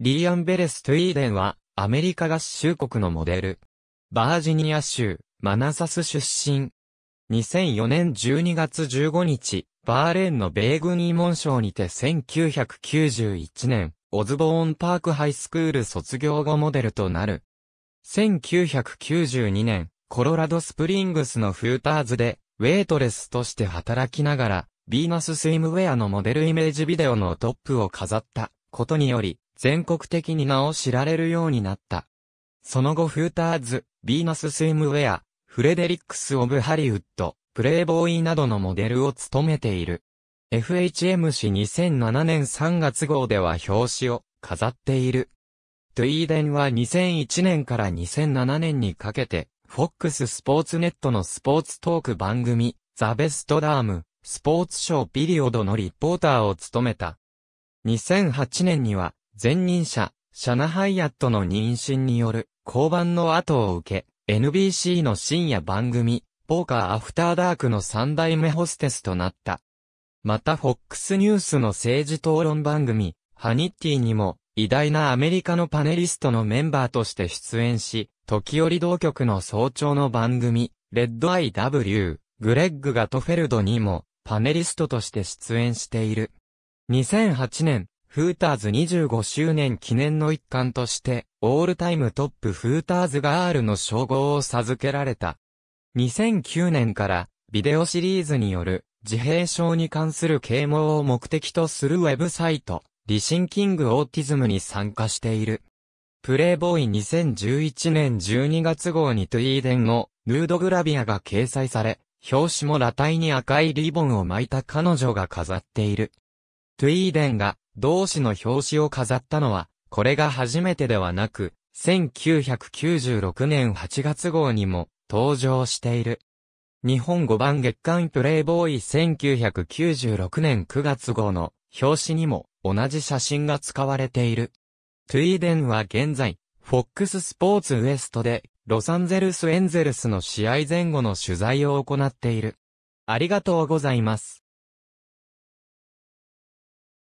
リーアン・ベレス・トゥイーデンは、アメリカ合衆国のモデル。バージニア州、マナサス出身。2004年12月15日、バーレーンの米軍慰問賞にて1991年、オズボーンパークハイスクール卒業後モデルとなる。1992年、コロラドスプリングスのフーターズで、ウェイトレスとして働きながら、ビーナススイムウェアのモデルイメージビデオのトップを飾ったことにより、全国的に名を知られるようになった。その後フーターズ、ビーナス・スイムウェア、フレデリックス・オブ・ハリウッド、プレイボーイなどのモデルを務めている。FHM 誌2007年3月号では表紙を飾っている。トゥイーデンは2001年から2007年にかけて、フックススポーツネットのスポーツトーク番組、ザ・ベスト・ダーム、スポーツショーピリオドのリポーターを務めた。2008年には、前任者、シャナ・ハイアットの妊娠による降板の後を受け、NBC の深夜番組、ポーカー・アフター・ダークの三代目ホステスとなった。また FOX ニュースの政治討論番組、ハニッティにも、偉大なアメリカのパネリストのメンバーとして出演し、時折同局の早朝の番組、レッドアイ W、グレッグ・ガトフェルドにも、パネリストとして出演している。2008年、フーターズ25周年記念の一環として、オールタイムトップフーターズガールの称号を授けられた。2009年から、ビデオシリーズによる、自閉症に関する啓蒙を目的とするウェブサイト、リシンキングオーティズムに参加している。プレイボーイ2011年12月号にトゥイーデンのヌードグラビアが掲載され、表紙も裸体に赤いリボンを巻いた彼女が飾っている。トゥイーデンが同紙の表紙を飾ったのは、これが初めてではなく、1996年8月号にも登場している。日本5番月刊プレイボーイ1996年9月号の表紙にも同じ写真が使われている。トゥイデンは現在、フォックススポーツウエストで、ロサンゼルスエンゼルスの試合前後の取材を行っている。ありがとうございます。